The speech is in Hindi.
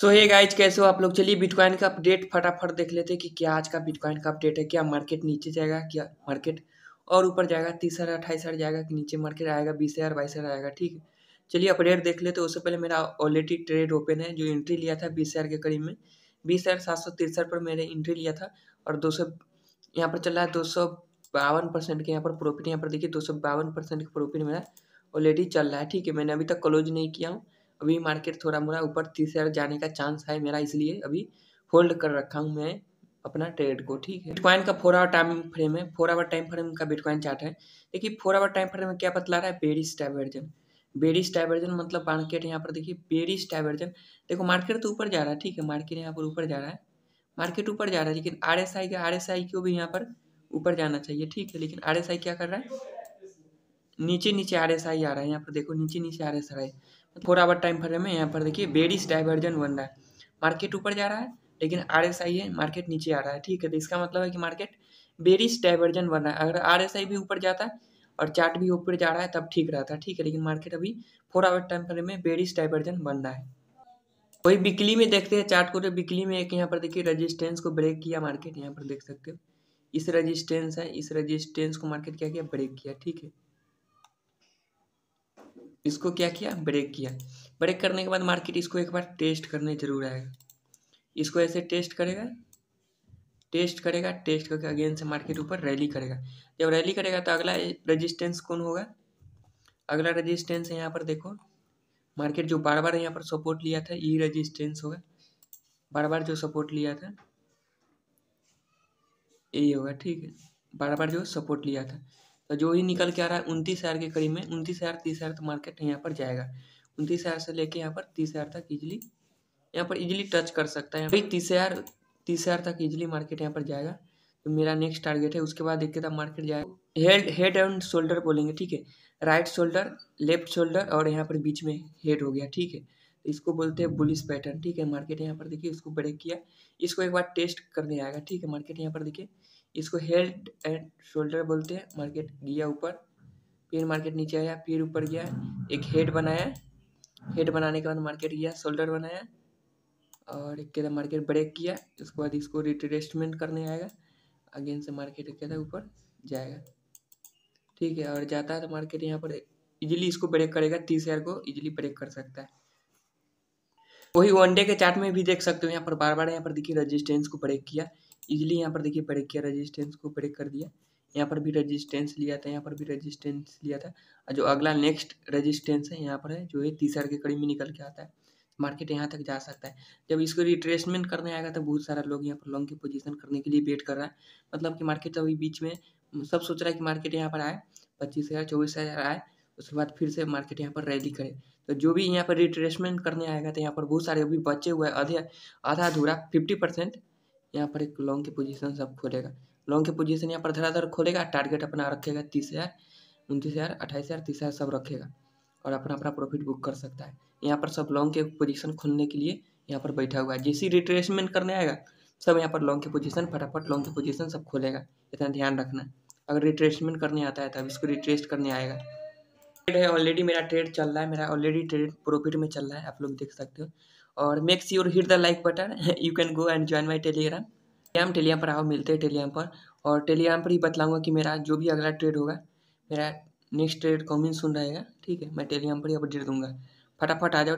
सो हे गाइज कैसे हो आप लोग चलिए बिटकॉइन का अपडेट फटाफट देख लेते हैं कि क्या आज का बिटकॉइन का अपडेट है क्या मार्केट नीचे जाएगा क्या मार्केट और ऊपर जाएगा तीस हज़ार अट्ठाईस हज़ार जाएगा कि नीचे मार्केट आएगा बीस हज़ार बाईस हज़ार आएगा ठीक है चलिए अपडेट देख लेते हैं उससे पहले मेरा ऑलरेडी ट्रेड ओपन है जो एंट्री लिया था बीस हज़ार के करीब में बीस हज़ार सात सौ तिरसठ पर मैंने एंट्री लिया था और दो सौ यहाँ पर चल रहा है दो सौ बावन परसेंट के यहाँ पर प्रॉफिट यहाँ पर देखिए दो सौ बावन परसेंट का प्रॉफिट मेरा ऑलरेडी चल रहा है ठीक है मैंने अभी तक क्लोज नहीं किया हूँ अभी मार्केट थोड़ा मोड़ा ऊपर तीस हज़ार जाने का चांस है मेरा इसलिए अभी होल्ड कर रखा हूँ मैं अपना ट्रेड को ठीक है बिटकॉइन का फोर आवर टाइम फ्रेम है फोर आवर टाइम फ्रेम का बिटकॉइन चार्ट है देखिए फोर आवर टाइम फ्रेम में क्या बतला रहा है बेरिस डाइवर्जन बेरिस डाइवर्जन मतलब मार्केट यहाँ पर देखिए बेरिस डाइवर्जन देखो मार्केट तो ऊपर जा रहा है ठीक है मार्केट यहाँ पर ऊपर जा रहा है मार्केट ऊपर जा रहा है लेकिन आर एस आई का आर एस आई को भी यहाँ पर ऊपर जाना चाहिए ठीक है लेकिन आर एस आई क्या कर रहा है नीचे नीचे आर एस आई आ रहा है यहाँ पर देखो नीचे नीचे R S I four hour time frame में यहाँ पर देखिए बेरिस डाइवर्जन बन रहा है मार्केट ऊपर जा रहा है लेकिन आर एस आई है मार्केट नीचे आ रहा है ठीक है तो इसका मतलब है कि मार्केट बेरिस डाइवर्जन बन रहा है अगर आर एस आई भी ऊपर जाता है और चार्ट भी ऊपर जा रहा है तब ठीक रहता है ठीक है लेकिन मार्केट अभी फोर आवर टाइम फ्रेम में बेरिस डाइवर्जन बन रहा है वही बिकली में देखते हैं चार्ट को तो बिकली में एक यहाँ पर देखिए रजिस्टेंस को ब्रेक किया मार्केट यहाँ पर देख सकते हो इस रजिस्टेंस है इस रजिस्टेंस को मार्केट क्या किया ब्रेक किया ठीक है इसको क्या किया ब्रेक किया ब्रेक करने के बाद मार्केट इसको एक बार टेस्ट करने जरूर आएगा इसको ऐसे टेस्ट करेगा टेस्ट करेगा टेस्ट करके अगेन से मार्केट ऊपर रैली करेगा जब रैली करेगा तो अगला रेजिस्टेंस कौन होगा अगला रेजिस्टेंस है यहाँ पर देखो मार्केट जो बार बार यहाँ पर सपोर्ट लिया था ई रेजिस्टेंस होगा बार बार जो सपोर्ट लिया था यही होगा ठीक है बार बार जो सपोर्ट लिया था तो जो ही निकल के आ रहा है उनतीस हज़ार के करीब में उनतीस हज़ार तीस हज़ार तो मार्केट यहाँ पर जाएगा उनतीस हज़ार से लेके यहाँ पर तीस हज़ार तक इजिली यहाँ पर इजिली टच कर सकता है तीस हज़ार तीस हज़ार तक इजिली मार्केट यहाँ पर जाएगा तो मेरा नेक्स्ट टारगेट है उसके बाद देखते तब मार्केट जाएगा हेड हेड एंड शोल्डर बोलेंगे ठीक है राइट शोल्डर लेफ्ट शोल्डर और यहाँ पर बीच में हेड हो गया ठीक है इसको बोलते हैं बुलिस पैटर्न ठीक है मार्केट यहाँ पर देखिए इसको ब्रेक किया इसको एक बार टेस्ट करने आएगा ठीक है मार्केट यहाँ पर देखिए इसको हेड एंड शोल्डर बोलते हैं मार्केट गया ऊपर फिर मार्केट नीचे आया फिर ऊपर गया एक हेड बनाया हेड बनाने के बाद मार्केट गया शोल्डर बनाया और एक कहता मार्केट ब्रेक किया उसके बाद इसको रिट्रेसमेंट करने आएगा अगेन से मार्केट एक कहता ऊपर जाएगा ठीक है और जाता है तो मार्केट यहाँ पर इजीली इसको ब्रेक करेगा तीस हज़ार को इजीली ब्रेक कर सकता है वही वनडे के चार्ट में भी देख सकते हो यहाँ पर बार बार यहाँ पर देखिए रजिस्टेंस को ब्रेक किया इजिली यहाँ पर देखिए ब्रेक किया रजिस्टेंस को ब्रेक कर दिया यहाँ पर भी रेजिस्टेंस लिया था यहाँ पर भी रेजिस्टेंस लिया था और जो अगला नेक्स्ट रेजिस्टेंस है यहाँ पर है जो है तीस के कड़ी में निकल के आता है मार्केट यहाँ तक जा सकता है जब इसको रिट्रेसमेंट करने आएगा तो बहुत सारा लोग यहाँ पर लॉन्ग की पोजीशन करने के लिए वेट कर रहा है मतलब कि मार्केट अभी बीच में सब सोच रहा है कि मार्केट यहाँ पर आए पच्चीस हज़ार चौबीस हज़ार आए उसके बाद फिर से मार्केट यहाँ पर रैली करे तो जो भी यहाँ पर रिट्रेसमेंट करने आएगा तो यहाँ पर बहुत सारे अभी बचे हुए आधे आधा अधूरा फिफ्टी परसेंट यहाँ पर एक लॉन्ग की पोजीशन सब खोलेगा लॉन्ग की पोजीशन यहाँ पर धराधर खोलेगा टारगेट अपना रखेगा तीस हज़ार उनतीस हज़ार अट्ठाईस हज़ार तीस हज़ार सब रखेगा और अपना अपना प्रॉफिट बुक कर सकता है यहाँ पर सब लॉन्ग के पोजीशन खोलने के लिए यहाँ पर बैठा हुआ है जैसे रिट्रेसमेंट करने आएगा सब यहाँ पर लॉन्ग की पोजीशन फटाफट लॉन्ग की पोजीशन सब खोलेगा इतना ध्यान रखना अगर रिट्रेसमेंट करने आता है तब इसको रिट्रेस करने आएगा है ऑलरेडी मेरा ट्रेड चल रहा है मेरा ऑलरेडी ट्रेड प्रॉफिट में चल रहा है आप लोग देख सकते हो और make your hit the like button you can go and join my Telegram Telegram Telegram पर आओ मिलते हैं टेलीग्राम पर और टेलीग्राम पर ही बतलाऊंगा कि मेरा जो भी अगला ट्रेड होगा मेरा नेक्स्ट ट्रेड कॉमिन सुन रहेगा ठीक है मैं टेलीग्राम पर ही अपडेट दूंगा फटाफट आ जाओ